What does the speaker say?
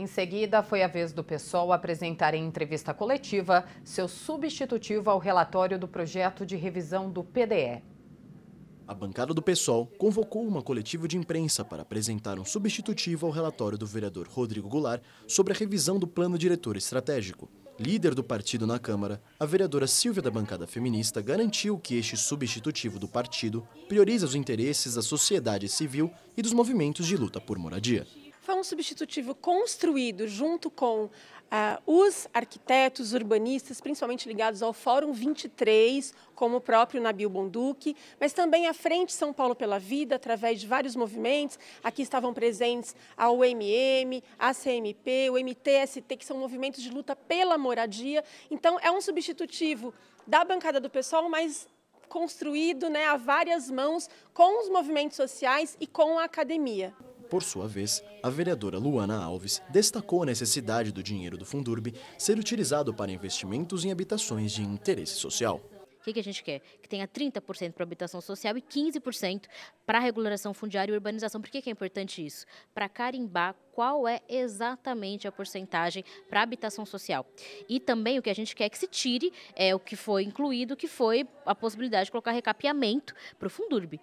Em seguida, foi a vez do PSOL apresentar em entrevista coletiva seu substitutivo ao relatório do projeto de revisão do PDE. A bancada do PSOL convocou uma coletiva de imprensa para apresentar um substitutivo ao relatório do vereador Rodrigo Goulart sobre a revisão do plano diretor estratégico. Líder do partido na Câmara, a vereadora Silvia da bancada feminista garantiu que este substitutivo do partido prioriza os interesses da sociedade civil e dos movimentos de luta por moradia um substitutivo construído junto com ah, os arquitetos, urbanistas, principalmente ligados ao Fórum 23, como o próprio Nabil Bonduque, mas também a Frente São Paulo pela Vida, através de vários movimentos. Aqui estavam presentes a UMM, a CMP, o MTST, que são movimentos de luta pela moradia. Então, é um substitutivo da bancada do pessoal, mas construído né, a várias mãos com os movimentos sociais e com a academia. Por sua vez, a vereadora Luana Alves destacou a necessidade do dinheiro do Fundurb ser utilizado para investimentos em habitações de interesse social. O que, que, a gente quer? Que tenha 30% para habitação social e 15% para regulação fundiária e urbanização. Por que, que é importante isso? Para carimbar qual é exatamente a porcentagem para habitação social. E também o que a gente quer é que se tire é o que foi incluído, que foi a possibilidade de colocar recapeamento para o Fundurb.